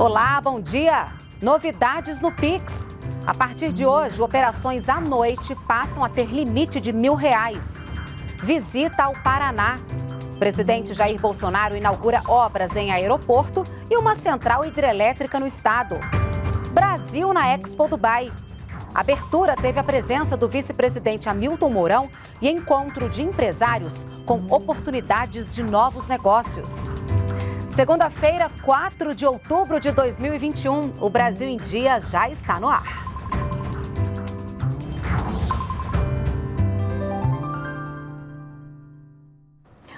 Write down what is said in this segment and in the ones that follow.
Olá, bom dia! Novidades no Pix. A partir de hoje, operações à noite passam a ter limite de mil reais. Visita ao Paraná. O presidente Jair Bolsonaro inaugura obras em aeroporto e uma central hidrelétrica no estado. Brasil na Expo Dubai. A abertura teve a presença do vice-presidente Hamilton Mourão e encontro de empresários com oportunidades de novos negócios. Segunda-feira, 4 de outubro de 2021, o Brasil em Dia já está no ar.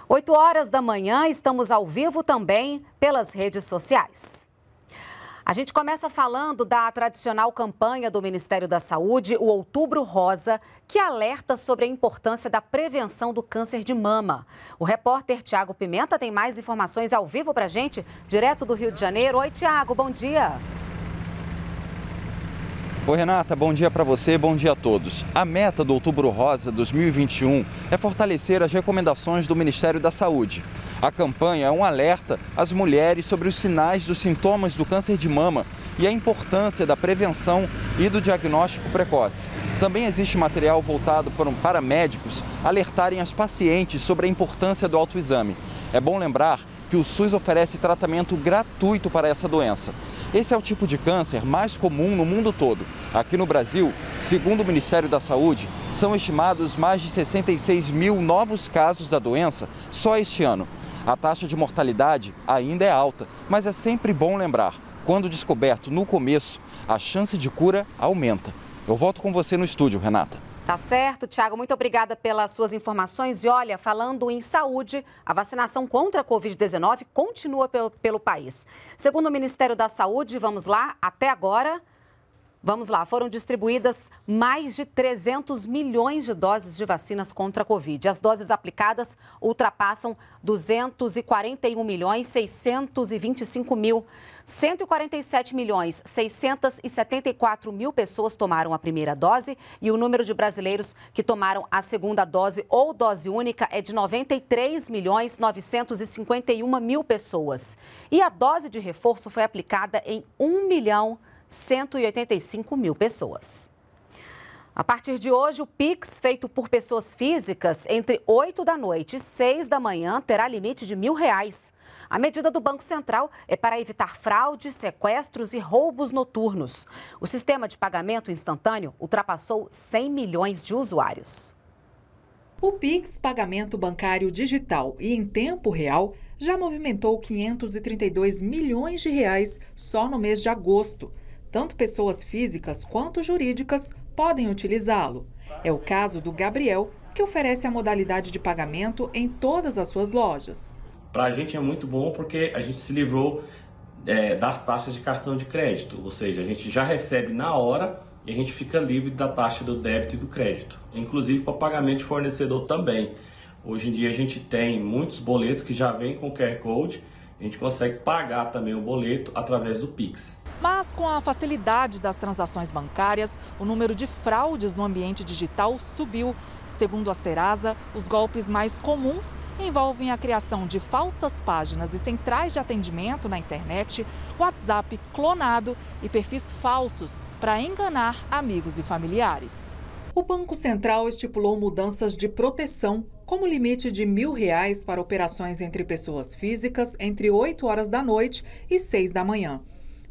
Oito horas da manhã, estamos ao vivo também pelas redes sociais. A gente começa falando da tradicional campanha do Ministério da Saúde, o Outubro Rosa, que alerta sobre a importância da prevenção do câncer de mama. O repórter Tiago Pimenta tem mais informações ao vivo para a gente, direto do Rio de Janeiro. Oi, Tiago, bom dia. Oi, Renata, bom dia para você, bom dia a todos. A meta do Outubro Rosa 2021 é fortalecer as recomendações do Ministério da Saúde. A campanha é um alerta às mulheres sobre os sinais dos sintomas do câncer de mama e a importância da prevenção e do diagnóstico precoce. Também existe material voltado para médicos alertarem as pacientes sobre a importância do autoexame. É bom lembrar que o SUS oferece tratamento gratuito para essa doença. Esse é o tipo de câncer mais comum no mundo todo. Aqui no Brasil, segundo o Ministério da Saúde, são estimados mais de 66 mil novos casos da doença só este ano. A taxa de mortalidade ainda é alta, mas é sempre bom lembrar: quando descoberto no começo, a chance de cura aumenta. Eu volto com você no estúdio, Renata. Tá certo, Tiago. Muito obrigada pelas suas informações. E olha, falando em saúde, a vacinação contra a Covid-19 continua pelo, pelo país. Segundo o Ministério da Saúde, vamos lá, até agora, Vamos lá, foram distribuídas mais de 300 milhões de doses de vacinas contra a Covid. As doses aplicadas ultrapassam 241 milhões 625 mil. 147 milhões 674 mil pessoas tomaram a primeira dose e o número de brasileiros que tomaram a segunda dose ou dose única é de 93 milhões 951 mil pessoas. E a dose de reforço foi aplicada em 1 milhão 185 mil pessoas. A partir de hoje, o Pix feito por pessoas físicas entre 8 da noite e 6 da manhã terá limite de mil reais. A medida do Banco Central é para evitar fraudes, sequestros e roubos noturnos. O sistema de pagamento instantâneo ultrapassou 100 milhões de usuários. O Pix, pagamento bancário digital e em tempo real, já movimentou 532 milhões de reais só no mês de agosto tanto pessoas físicas quanto jurídicas podem utilizá-lo. É o caso do Gabriel, que oferece a modalidade de pagamento em todas as suas lojas. Para a gente é muito bom porque a gente se livrou é, das taxas de cartão de crédito, ou seja, a gente já recebe na hora e a gente fica livre da taxa do débito e do crédito, inclusive para pagamento de fornecedor também. Hoje em dia a gente tem muitos boletos que já vêm com QR Code, a gente consegue pagar também o boleto através do Pix. Mas com a facilidade das transações bancárias, o número de fraudes no ambiente digital subiu. Segundo a Serasa, os golpes mais comuns envolvem a criação de falsas páginas e centrais de atendimento na internet, WhatsApp clonado e perfis falsos para enganar amigos e familiares. O Banco Central estipulou mudanças de proteção, como limite de mil reais para operações entre pessoas físicas entre 8 horas da noite e 6 da manhã.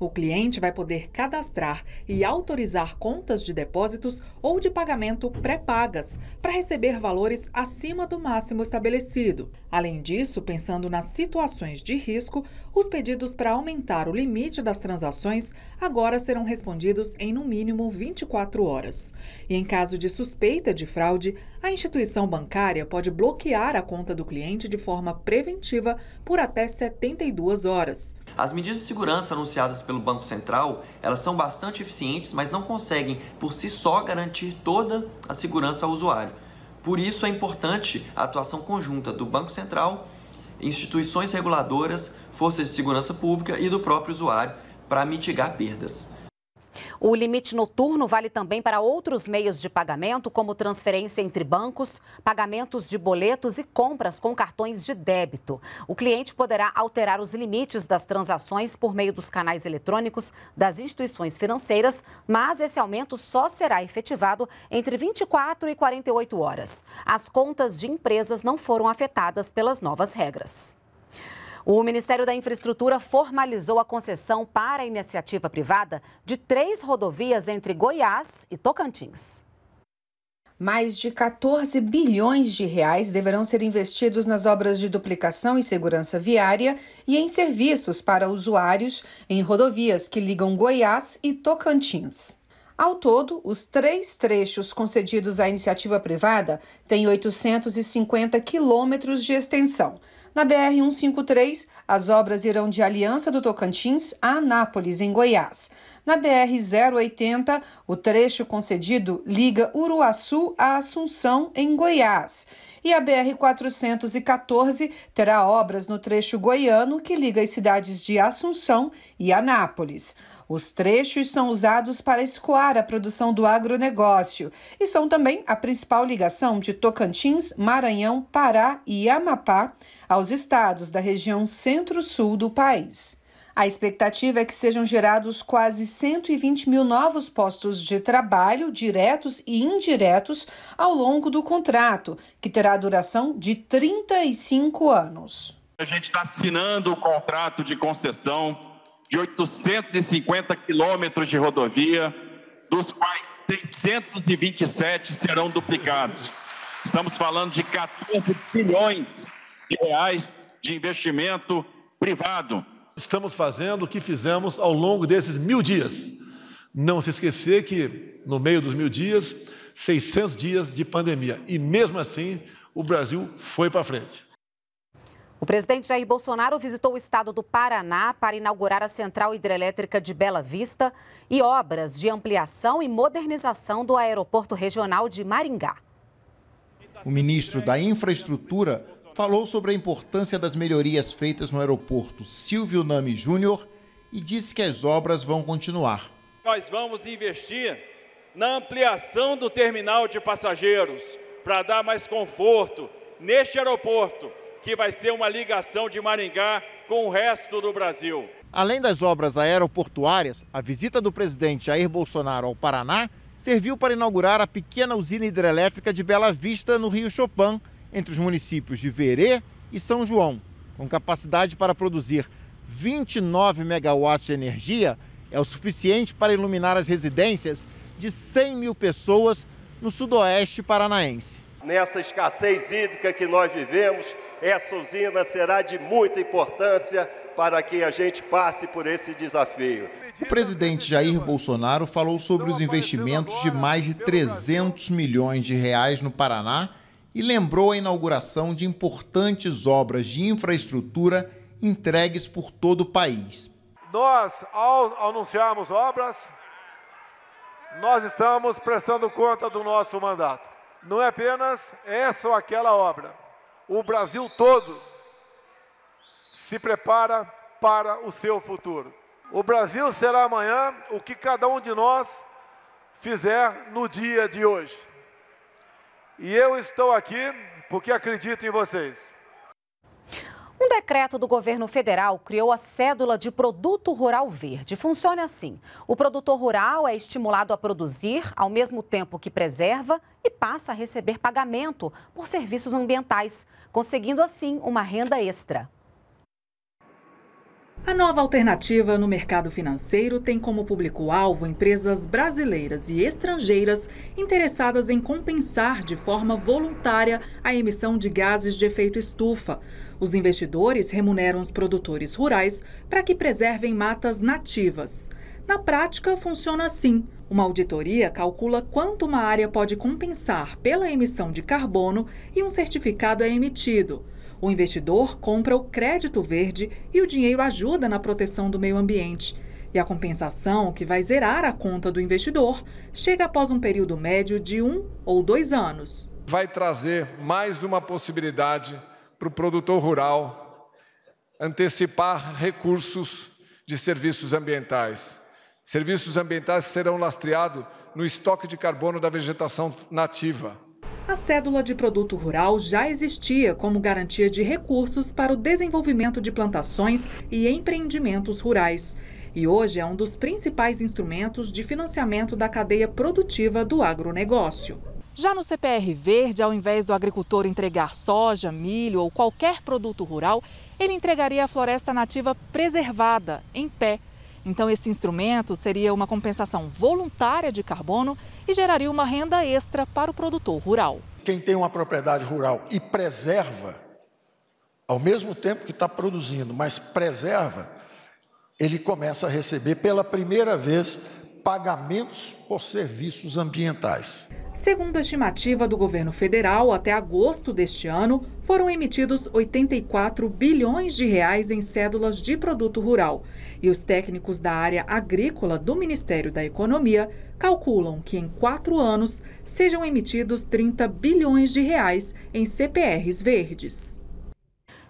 O cliente vai poder cadastrar e autorizar contas de depósitos ou de pagamento pré-pagas para receber valores acima do máximo estabelecido. Além disso, pensando nas situações de risco, os pedidos para aumentar o limite das transações agora serão respondidos em no mínimo 24 horas. E em caso de suspeita de fraude, a instituição bancária pode bloquear a conta do cliente de forma preventiva por até 72 horas. As medidas de segurança anunciadas pelo pelo Banco Central, elas são bastante eficientes, mas não conseguem por si só garantir toda a segurança ao usuário. Por isso é importante a atuação conjunta do Banco Central, instituições reguladoras, forças de segurança pública e do próprio usuário para mitigar perdas. O limite noturno vale também para outros meios de pagamento, como transferência entre bancos, pagamentos de boletos e compras com cartões de débito. O cliente poderá alterar os limites das transações por meio dos canais eletrônicos das instituições financeiras, mas esse aumento só será efetivado entre 24 e 48 horas. As contas de empresas não foram afetadas pelas novas regras. O Ministério da Infraestrutura formalizou a concessão para a iniciativa privada de três rodovias entre Goiás e Tocantins. Mais de 14 bilhões de reais deverão ser investidos nas obras de duplicação e segurança viária e em serviços para usuários em rodovias que ligam Goiás e Tocantins. Ao todo, os três trechos concedidos à iniciativa privada têm 850 quilômetros de extensão, na BR-153, as obras irão de Aliança do Tocantins a Anápolis, em Goiás. Na BR-080, o trecho concedido liga Uruaçu a Assunção, em Goiás. E a BR-414 terá obras no trecho goiano que liga as cidades de Assunção e Anápolis. Os trechos são usados para escoar a produção do agronegócio e são também a principal ligação de Tocantins, Maranhão, Pará e Amapá aos estados da região centro-sul do país. A expectativa é que sejam gerados quase 120 mil novos postos de trabalho, diretos e indiretos, ao longo do contrato, que terá duração de 35 anos. A gente está assinando o contrato de concessão de 850 quilômetros de rodovia, dos quais 627 serão duplicados. Estamos falando de 14 bilhões de reais de investimento privado. Estamos fazendo o que fizemos ao longo desses mil dias. Não se esquecer que, no meio dos mil dias, 600 dias de pandemia. E mesmo assim, o Brasil foi para frente. O presidente Jair Bolsonaro visitou o estado do Paraná para inaugurar a central hidrelétrica de Bela Vista e obras de ampliação e modernização do aeroporto regional de Maringá. O ministro da Infraestrutura falou sobre a importância das melhorias feitas no aeroporto Silvio Nami Júnior e disse que as obras vão continuar. Nós vamos investir na ampliação do terminal de passageiros para dar mais conforto neste aeroporto, que vai ser uma ligação de Maringá com o resto do Brasil. Além das obras aeroportuárias, a visita do presidente Jair Bolsonaro ao Paraná serviu para inaugurar a pequena usina hidrelétrica de Bela Vista, no Rio Chopin, entre os municípios de Verê e São João, com capacidade para produzir 29 megawatts de energia, é o suficiente para iluminar as residências de 100 mil pessoas no sudoeste paranaense. Nessa escassez hídrica que nós vivemos, essa usina será de muita importância para que a gente passe por esse desafio. O presidente Jair Bolsonaro falou sobre os investimentos de mais de 300 milhões de reais no Paraná e lembrou a inauguração de importantes obras de infraestrutura entregues por todo o país. Nós, ao anunciarmos obras, nós estamos prestando conta do nosso mandato. Não é apenas essa ou aquela obra. O Brasil todo se prepara para o seu futuro. O Brasil será amanhã o que cada um de nós fizer no dia de hoje. E eu estou aqui porque acredito em vocês. Um decreto do governo federal criou a cédula de produto rural verde. Funciona assim: o produtor rural é estimulado a produzir ao mesmo tempo que preserva e passa a receber pagamento por serviços ambientais, conseguindo assim uma renda extra. A nova alternativa no mercado financeiro tem como público-alvo empresas brasileiras e estrangeiras interessadas em compensar de forma voluntária a emissão de gases de efeito estufa. Os investidores remuneram os produtores rurais para que preservem matas nativas. Na prática, funciona assim. Uma auditoria calcula quanto uma área pode compensar pela emissão de carbono e um certificado é emitido. O investidor compra o crédito verde e o dinheiro ajuda na proteção do meio ambiente. E a compensação, que vai zerar a conta do investidor, chega após um período médio de um ou dois anos. Vai trazer mais uma possibilidade para o produtor rural antecipar recursos de serviços ambientais. Serviços ambientais serão lastreados no estoque de carbono da vegetação nativa. A cédula de produto rural já existia como garantia de recursos para o desenvolvimento de plantações e empreendimentos rurais. E hoje é um dos principais instrumentos de financiamento da cadeia produtiva do agronegócio. Já no CPR Verde, ao invés do agricultor entregar soja, milho ou qualquer produto rural, ele entregaria a floresta nativa preservada, em pé, então, esse instrumento seria uma compensação voluntária de carbono e geraria uma renda extra para o produtor rural. Quem tem uma propriedade rural e preserva, ao mesmo tempo que está produzindo, mas preserva, ele começa a receber pela primeira vez pagamentos por serviços ambientais. Segundo a estimativa do governo federal, até agosto deste ano, foram emitidos 84 bilhões de reais em cédulas de produto rural. E os técnicos da área agrícola do Ministério da Economia calculam que em quatro anos sejam emitidos 30 bilhões de reais em CPRs verdes.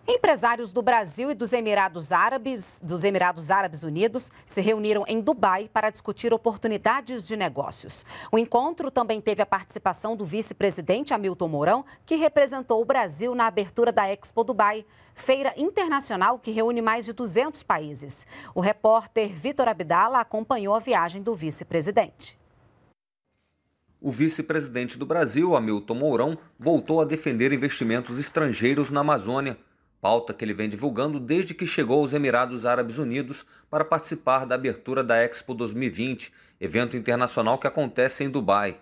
Empresários do Brasil e dos Emirados Árabes, dos Emirados Árabes Unidos, se reuniram em Dubai para discutir oportunidades de negócios. O encontro também teve a participação do vice-presidente Hamilton Mourão, que representou o Brasil na abertura da Expo Dubai, feira internacional que reúne mais de 200 países. O repórter Vitor Abdala acompanhou a viagem do vice-presidente. O vice-presidente do Brasil, Hamilton Mourão, voltou a defender investimentos estrangeiros na Amazônia pauta que ele vem divulgando desde que chegou aos Emirados Árabes Unidos para participar da abertura da Expo 2020, evento internacional que acontece em Dubai.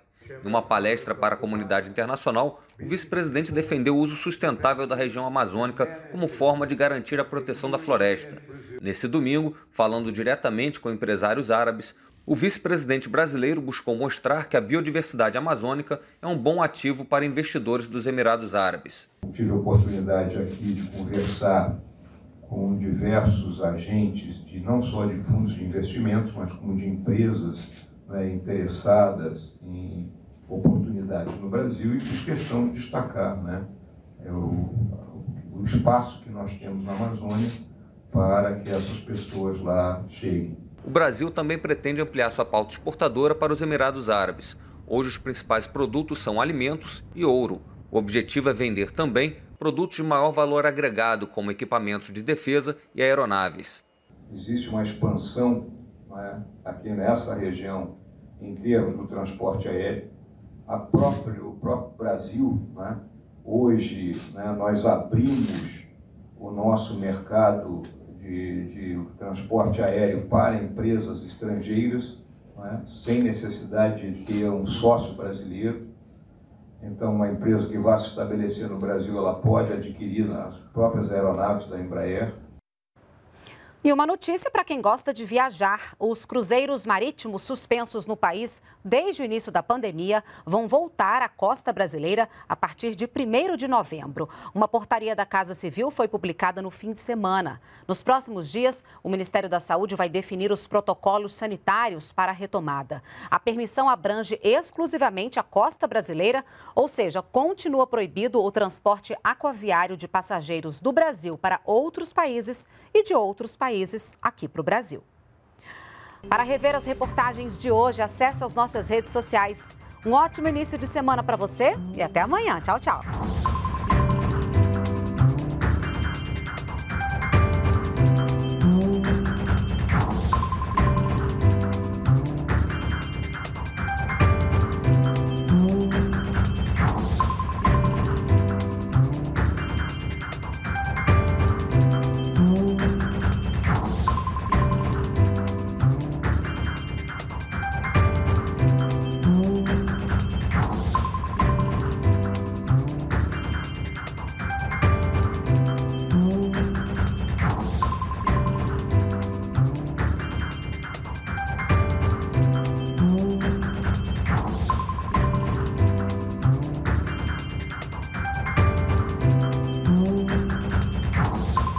Em uma palestra para a comunidade internacional, o vice-presidente defendeu o uso sustentável da região amazônica como forma de garantir a proteção da floresta. Nesse domingo, falando diretamente com empresários árabes, o vice-presidente brasileiro buscou mostrar que a biodiversidade amazônica é um bom ativo para investidores dos Emirados Árabes. Tive a oportunidade aqui de conversar com diversos agentes, de não só de fundos de investimentos, mas como de empresas né, interessadas em oportunidades no Brasil e fiz questão de destacar né, é o, o espaço que nós temos na Amazônia para que essas pessoas lá cheguem. O Brasil também pretende ampliar sua pauta exportadora para os Emirados Árabes. Hoje, os principais produtos são alimentos e ouro. O objetivo é vender também produtos de maior valor agregado, como equipamentos de defesa e aeronaves. Existe uma expansão né, aqui nessa região em termos do transporte aéreo. A próprio, o próprio Brasil, né, hoje, né, nós abrimos o nosso mercado de, de transporte aéreo para empresas estrangeiras, é? sem necessidade de ter um sócio brasileiro. Então, uma empresa que vá se estabelecer no Brasil, ela pode adquirir as próprias aeronaves da Embraer, e uma notícia para quem gosta de viajar: os cruzeiros marítimos suspensos no país desde o início da pandemia vão voltar à costa brasileira a partir de 1 de novembro. Uma portaria da Casa Civil foi publicada no fim de semana. Nos próximos dias, o Ministério da Saúde vai definir os protocolos sanitários para a retomada. A permissão abrange exclusivamente a costa brasileira, ou seja, continua proibido o transporte aquaviário de passageiros do Brasil para outros países e de outros países países aqui para o Brasil. Para rever as reportagens de hoje, acesse as nossas redes sociais. Um ótimo início de semana para você e até amanhã. Tchau, tchau.